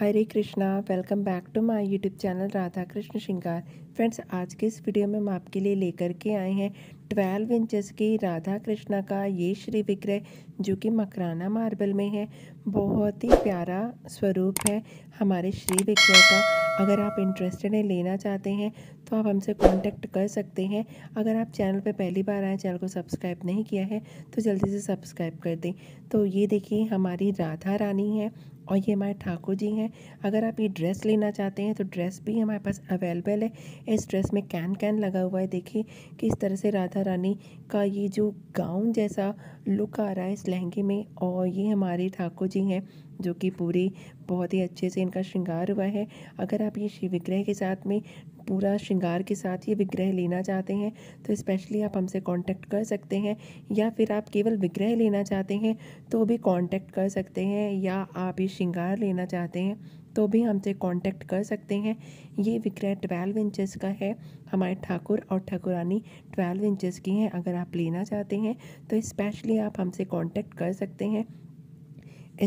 Hare Krishna welcome back to my YouTube channel Radha Krishna श्रृंगार friends आज के इस वीडियो में हम आपके लिए लेकर के आए हैं ट्वेल्व इंचेस की राधा कृष्णा का ये श्री विग्रह जो कि मकराना मार्बल में है बहुत ही प्यारा स्वरूप है हमारे श्री विग्रह का अगर आप इंटरेस्टेड हैं लेना चाहते हैं तो आप हमसे कांटेक्ट कर सकते हैं अगर आप चैनल पर पहली बार आए चैनल को सब्सक्राइब नहीं किया है तो जल्दी से सब्सक्राइब कर दें तो ये देखिए हमारी राधा रानी है और ये हमारे ठाकुर जी हैं अगर आप ये ड्रेस लेना चाहते हैं तो ड्रेस भी हमारे पास अवेलेबल है इस ड्रेस में कैन कैन लगा हुआ है देखिए किस तरह से राधा रानी का ये जो गाउन जैसा लुक आ रहा है इस लहंगे में और ये हमारे ठाकुर जी हैं जो कि पूरी बहुत ही अच्छे से इनका श्रृंगार हुआ है अगर आप ये शिव विग्रह के साथ में पूरा श्रृंगार के साथ ये विग्रह लेना चाहते हैं तो स्पेशली आप हमसे कांटेक्ट कर सकते हैं या फिर आप केवल विग्रह लेना चाहते हैं तो भी कांटेक्ट कर सकते हैं या आप ये श्रृंगार लेना चाहते हैं तो भी हमसे कांटेक्ट कर सकते हैं ये विक्रय ट्वेल्व इंचेस का है हमारे ठाकुर और ठाकुरानी ट्वेल्व इंचेस की हैं अगर आप लेना चाहते हैं तो स्पेशली आप हमसे कांटेक्ट कर सकते हैं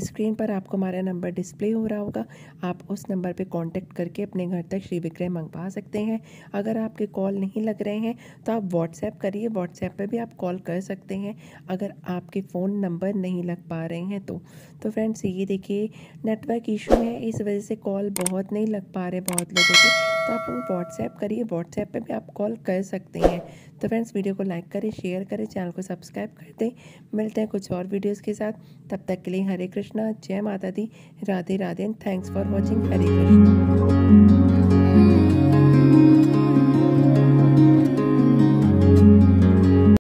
स्क्रीन पर आपको हमारा नंबर डिस्प्ले हो रहा होगा आप उस नंबर पे कांटेक्ट करके अपने घर तक श्री विक्रय मंगवा सकते हैं अगर आपके कॉल नहीं लग रहे हैं तो आप व्हाट्सएप करिए व्हाट्सएप पे भी आप कॉल कर सकते हैं अगर आपके फ़ोन नंबर नहीं लग पा रहे हैं तो तो फ्रेंड्स ये देखिए नेटवर्क इशू है इस वजह से कॉल बहुत नहीं लग पा रहे बहुत लोगों के तो आप हमें व्हाट्सएप करिए व्हाट्सएप पे भी आप कॉल कर सकते हैं तो फ्रेंड्स वीडियो को लाइक करें शेयर करें चैनल को सब्सक्राइब कर दें मिलते हैं कुछ और वीडियोज़ के साथ तब तक के लिए हरे कृष्णा जय माता दी Radhe Radhe and thanks for watching हरे कृष्णा